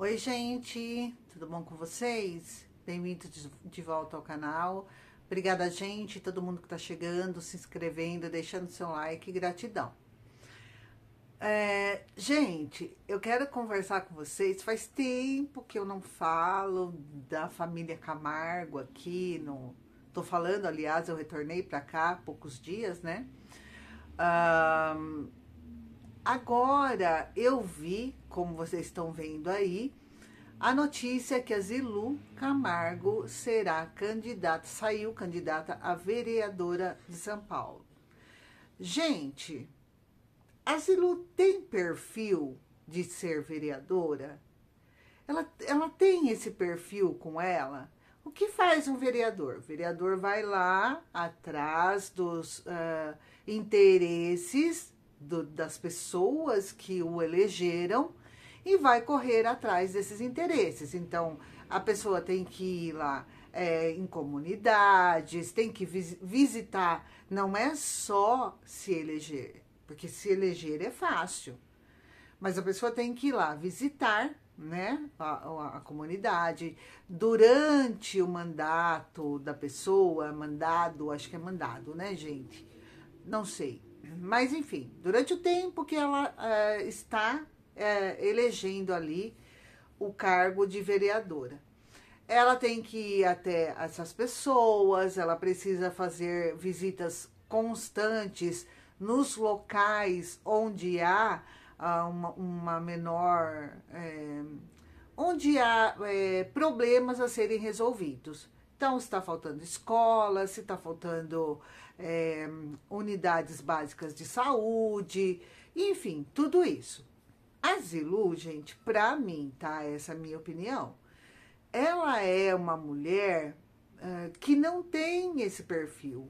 Oi, gente, tudo bom com vocês? Bem-vindos de volta ao canal. Obrigada, gente, todo mundo que está chegando, se inscrevendo, deixando seu like, gratidão. É, gente, eu quero conversar com vocês. Faz tempo que eu não falo da família Camargo aqui. No... Tô falando, aliás, eu retornei para cá há poucos dias, né? Um, Agora eu vi, como vocês estão vendo aí, a notícia que a Zilu Camargo será candidata, saiu candidata a vereadora de São Paulo. Gente, a Zilu tem perfil de ser vereadora? Ela, ela tem esse perfil com ela? O que faz um vereador? O vereador vai lá atrás dos uh, interesses do, das pessoas que o elegeram e vai correr atrás desses interesses. Então, a pessoa tem que ir lá é, em comunidades, tem que vis visitar. Não é só se eleger, porque se eleger é fácil. Mas a pessoa tem que ir lá visitar né, a, a comunidade durante o mandato da pessoa, mandado, acho que é mandado, né, gente? Não sei mas, enfim, durante o tempo que ela eh, está eh, elegendo ali o cargo de vereadora. Ela tem que ir até essas pessoas, ela precisa fazer visitas constantes nos locais onde há ah, uma, uma menor. Eh, onde há problemas a serem resolvidos. Então, se está faltando escola, se está faltando é, unidades básicas de saúde, enfim, tudo isso. A Zilu, gente, para mim, tá? Essa é a minha opinião. Ela é uma mulher uh, que não tem esse perfil.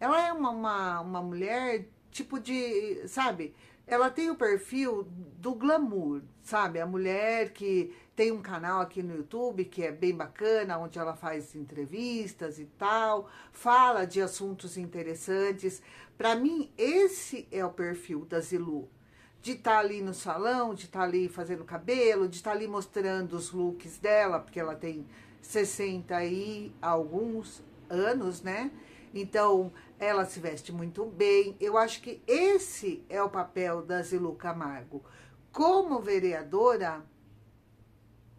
Ela é uma, uma, uma mulher tipo de, sabe? Ela tem o perfil do glamour, sabe? A mulher que tem um canal aqui no YouTube que é bem bacana, onde ela faz entrevistas e tal, fala de assuntos interessantes. Para mim, esse é o perfil da Zilu. De estar tá ali no salão, de estar tá ali fazendo cabelo, de estar tá ali mostrando os looks dela, porque ela tem 60 e alguns anos, né? Então, ela se veste muito bem. Eu acho que esse é o papel da Zilu Camargo. Como vereadora,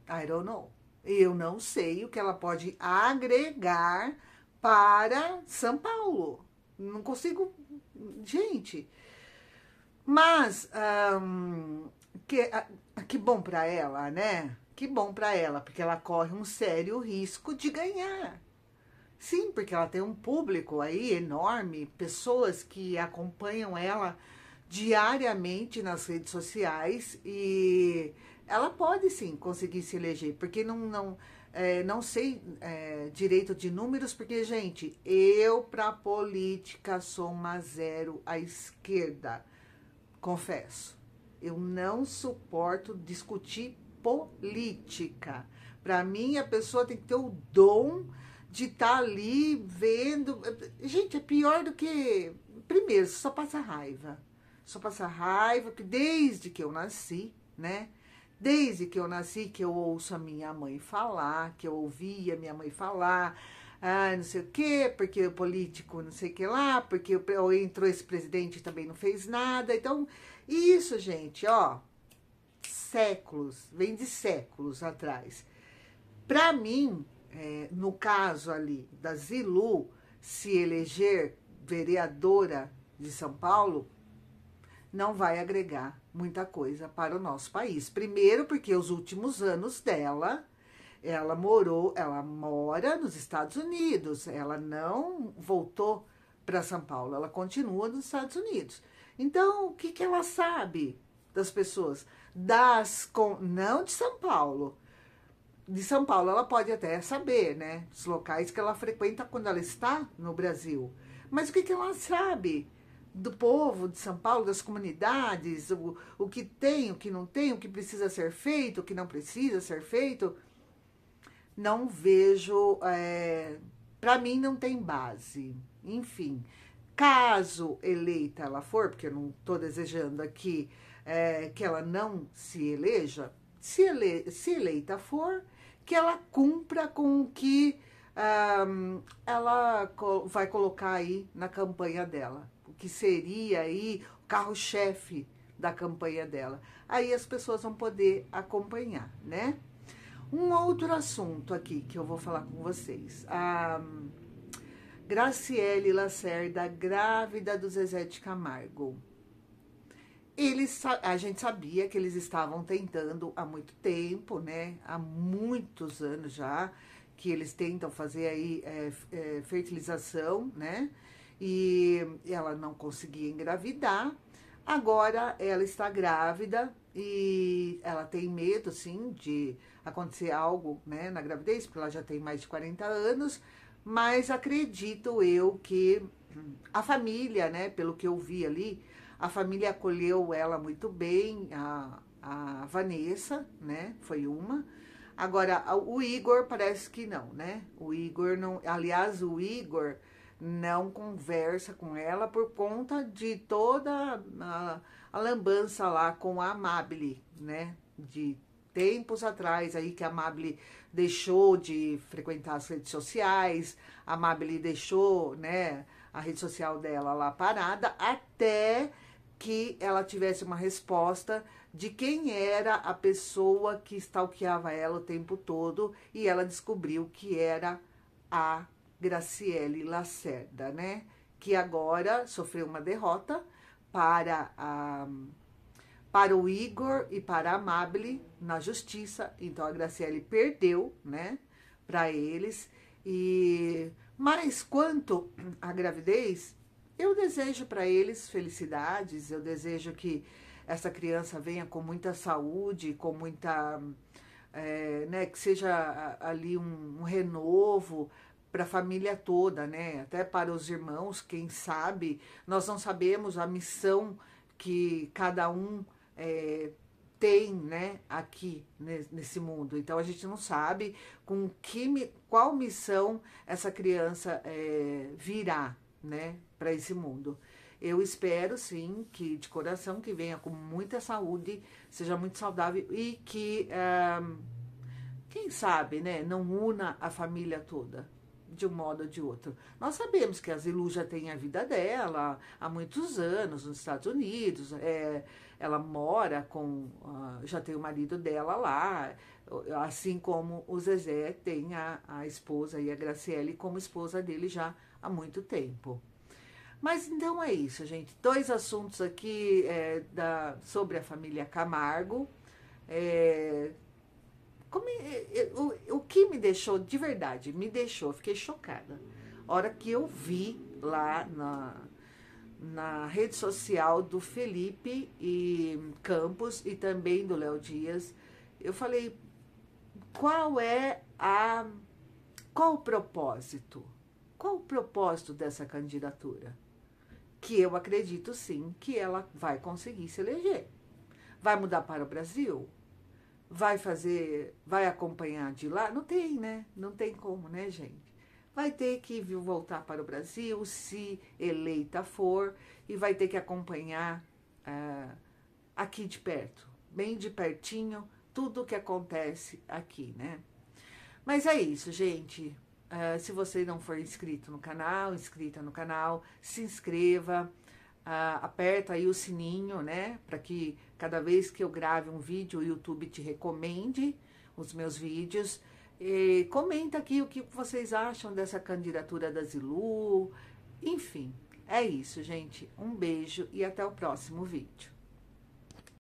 I don't know. Eu não sei o que ela pode agregar para São Paulo. Não consigo. Gente. Mas. Um, que, ah, que bom para ela, né? Que bom para ela, porque ela corre um sério risco de ganhar. Sim, porque ela tem um público aí enorme, pessoas que acompanham ela diariamente nas redes sociais e ela pode sim conseguir se eleger, porque não, não, é, não sei é, direito de números, porque, gente, eu para política sou uma zero à esquerda, confesso. Eu não suporto discutir política. Para mim, a pessoa tem que ter o dom de estar tá ali vendo. Gente, é pior do que. Primeiro, só passa raiva. Só passa raiva, que desde que eu nasci, né? Desde que eu nasci, que eu ouço a minha mãe falar, que eu ouvia minha mãe falar, ah, não sei o quê, porque o político não sei o que lá, porque entrou esse presidente também não fez nada. Então, isso, gente, ó, séculos, vem de séculos atrás. Para mim, é, no caso ali da Zilu se eleger vereadora de São Paulo, não vai agregar muita coisa para o nosso país. Primeiro, porque os últimos anos dela, ela morou, ela mora nos Estados Unidos, ela não voltou para São Paulo, ela continua nos Estados Unidos. Então, o que, que ela sabe das pessoas? Das com, não de São Paulo. De São Paulo ela pode até saber, né? Os locais que ela frequenta quando ela está no Brasil. Mas o que, que ela sabe do povo de São Paulo, das comunidades, o, o que tem, o que não tem, o que precisa ser feito, o que não precisa ser feito, não vejo. É, Para mim, não tem base. Enfim, caso eleita ela for, porque eu não estou desejando aqui é, que ela não se eleja, se, ele, se eleita for, que ela cumpra com o que. Um, ela vai colocar aí na campanha dela que seria aí o carro-chefe da campanha dela. Aí as pessoas vão poder acompanhar, né? Um outro assunto aqui que eu vou falar com vocês. A hum, Graciele Lacerda, grávida do Zezé de Camargo. Eles, a gente sabia que eles estavam tentando há muito tempo, né? Há muitos anos já que eles tentam fazer aí é, é, fertilização, né? e ela não conseguia engravidar. Agora ela está grávida e ela tem medo, sim, de acontecer algo né, na gravidez, porque ela já tem mais de 40 anos, mas acredito eu que a família, né, pelo que eu vi ali, a família acolheu ela muito bem, a, a Vanessa, né, foi uma. Agora, o Igor parece que não, né? O Igor não. Aliás, o Igor não conversa com ela por conta de toda a, a lambança lá com a Amable, né? De tempos atrás aí que a Amable deixou de frequentar as redes sociais, a Amable deixou, né, a rede social dela lá parada até que ela tivesse uma resposta de quem era a pessoa que stalkeava ela o tempo todo e ela descobriu que era a Graciele Lacerda, né? Que agora sofreu uma derrota para a para o Igor e para a Amable na justiça. Então a Graciele perdeu, né, para eles. E mas quanto à gravidez, eu desejo para eles felicidades, eu desejo que essa criança venha com muita saúde, com muita é, né, que seja ali um, um renovo para a família toda, né? Até para os irmãos, quem sabe. Nós não sabemos a missão que cada um é, tem, né? Aqui nesse mundo. Então a gente não sabe com que qual missão essa criança é, virá, né? Para esse mundo. Eu espero sim que de coração que venha com muita saúde, seja muito saudável e que quem sabe, né, não una a família toda de um modo ou de outro. Nós sabemos que a Zilu já tem a vida dela há muitos anos nos Estados Unidos, é, ela mora com. Ah, já tem o marido dela lá, assim como o Zezé tem a, a esposa e a Graciele como esposa dele já há muito tempo. Mas então é isso, gente. Dois assuntos aqui é, da, sobre a família Camargo. É, como, eu, é, é, é, o que me deixou, de verdade, me deixou, fiquei chocada. A hora que eu vi lá na, na rede social do Felipe e Campos e também do Léo Dias, eu falei, qual é a qual o propósito? Qual o propósito dessa candidatura? Que eu acredito sim que ela vai conseguir se eleger. Vai mudar para o Brasil? vai fazer, vai acompanhar de lá? Não tem, né? Não tem como, né, gente? Vai ter que voltar para o Brasil, se eleita for, e vai ter que acompanhar ah, aqui de perto, bem de pertinho, tudo o que acontece aqui, né? Mas é isso, gente. Uh, se você não for inscrito no canal, inscrita no canal, se inscreva aperta aí o sininho, né? Para que cada vez que eu grave um vídeo, o YouTube te recomende os meus vídeos. E comenta aqui o que vocês acham dessa candidatura da Zilu. Enfim, é isso, gente. Um beijo e até o próximo vídeo.